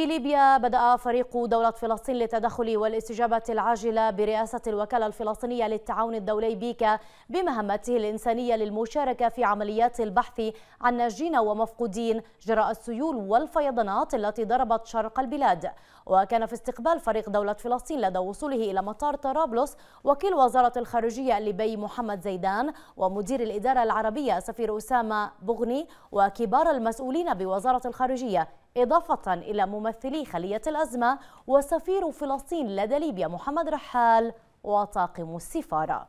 في ليبيا بدأ فريق دولة فلسطين للتدخل والاستجابة العاجلة برئاسة الوكالة الفلسطينية للتعاون الدولي بيكا بمهمته الإنسانية للمشاركة في عمليات البحث عن ناجين ومفقودين جراء السيول والفيضانات التي ضربت شرق البلاد وكان في استقبال فريق دولة فلسطين لدى وصوله إلى مطار طرابلس وكيل وزارة الخارجية الليبي محمد زيدان ومدير الإدارة العربية سفير أسامة بغني وكبار المسؤولين بوزارة الخارجية إضافة إلى ممثلي خلية الأزمة وسفير فلسطين لدى ليبيا محمد رحال وطاقم السفاره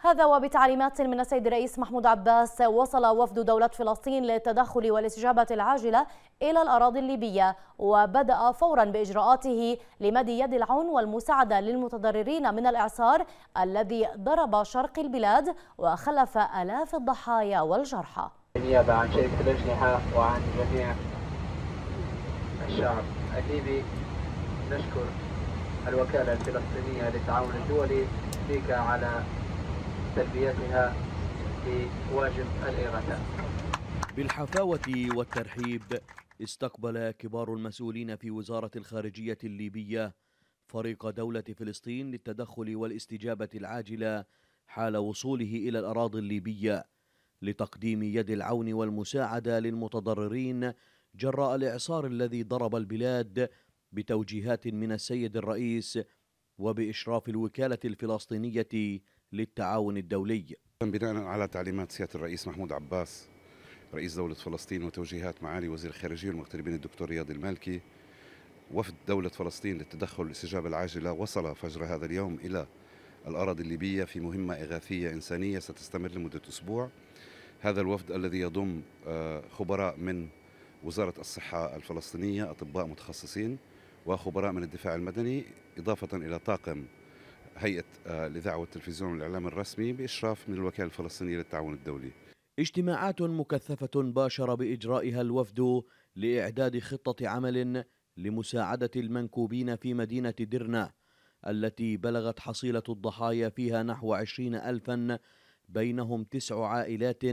هذا وبتعليمات من السيد الرئيس محمود عباس وصل وفد دولة فلسطين للتدخل والاستجابة العاجلة إلى الأراضي الليبية وبدأ فورا بإجراءاته لمد يد العون والمساعدة للمتضررين من الإعصار الذي ضرب شرق البلاد وخلف آلاف الضحايا والجرحى النيابة عن شركة الأجنحة وعن جميع الشعب الليبي نشكر الوكالة الفلسطينية للتعاون الدولي بك على تلبيتها لواجب الإغاثة بالحفاوة والترحيب استقبل كبار المسؤولين في وزارة الخارجية الليبية فريق دولة فلسطين للتدخل والاستجابة العاجلة حال وصوله إلى الأراضي الليبية لتقديم يد العون والمساعده للمتضررين جراء الاعصار الذي ضرب البلاد بتوجيهات من السيد الرئيس وباشراف الوكاله الفلسطينيه للتعاون الدولي. بناء على تعليمات سياده الرئيس محمود عباس رئيس دوله فلسطين وتوجيهات معالي وزير الخارجيه والمغتربين الدكتور رياض المالكي وفد دولة فلسطين للتدخل والاستجابة العاجلة وصل فجر هذا اليوم إلى الأراضي الليبية في مهمة إغاثية إنسانية ستستمر لمدة أسبوع هذا الوفد الذي يضم آه، خبراء من وزارة الصحة الفلسطينية أطباء متخصصين وخبراء من الدفاع المدني إضافة إلى طاقم هيئة الإذاعة والتلفزيون والإعلام الرسمي بإشراف من الوكالة الفلسطينية للتعاون الدولي اجتماعات مكثفة باشر بإجرائها الوفد لإعداد خطة عمل لمساعدة المنكوبين في مدينة درنا التي بلغت حصيلة الضحايا فيها نحو عشرين ألفاً بينهم تسع عائلات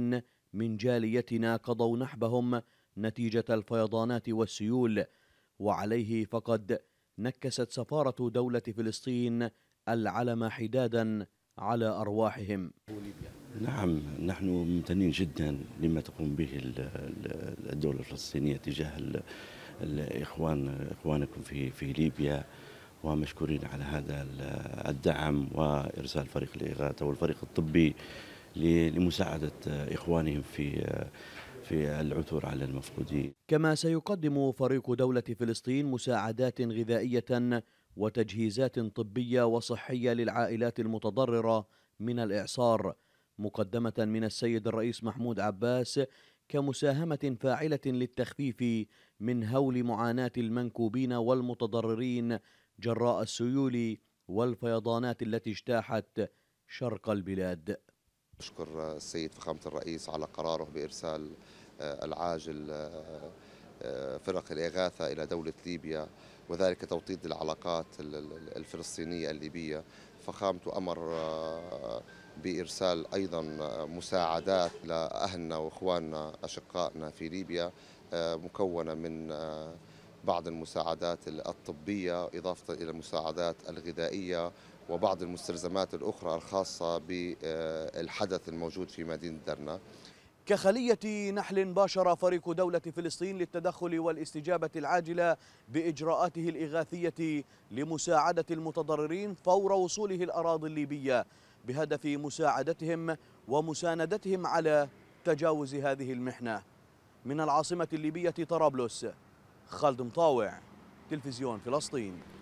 من جاليتنا قضوا نحبهم نتيجة الفيضانات والسيول وعليه فقد نكست سفارة دولة فلسطين العلم حدادا على أرواحهم نعم نحن ممتنين جدا لما تقوم به الدولة الفلسطينية تجاه الإخوان إخوانكم في في ليبيا ومشكورين على هذا الدعم وإرسال فريق الإغاثة والفريق الطبي لمساعدة إخوانهم في في العثور على المفقودين كما سيقدم فريق دولة فلسطين مساعدات غذائية وتجهيزات طبية وصحية للعائلات المتضررة من الإعصار مقدمة من السيد الرئيس محمود عباس كمساهمة فاعلة للتخفيف من هول معاناة المنكوبين والمتضررين جراء السيول والفيضانات التي اجتاحت شرق البلاد أشكر السيد فخامة الرئيس على قراره بإرسال آه، العاجل آه، آه، فرق الإغاثة إلى دولة ليبيا وذلك توطيد العلاقات الفلسطينية الليبية فخامته أمر بإرسال أيضا مساعدات لأهلنا وإخواننا أشقائنا في ليبيا مكونة من بعض المساعدات الطبية إضافة إلى المساعدات الغذائية وبعض المستلزمات الأخرى الخاصة بالحدث الموجود في مدينة درنا كخلية نحل باشر فريق دولة فلسطين للتدخل والاستجابة العاجلة بإجراءاته الإغاثية لمساعدة المتضررين فور وصوله الأراضي الليبية بهدف مساعدتهم ومساندتهم على تجاوز هذه المحنة من العاصمة الليبية طرابلس خالد مطاوع تلفزيون فلسطين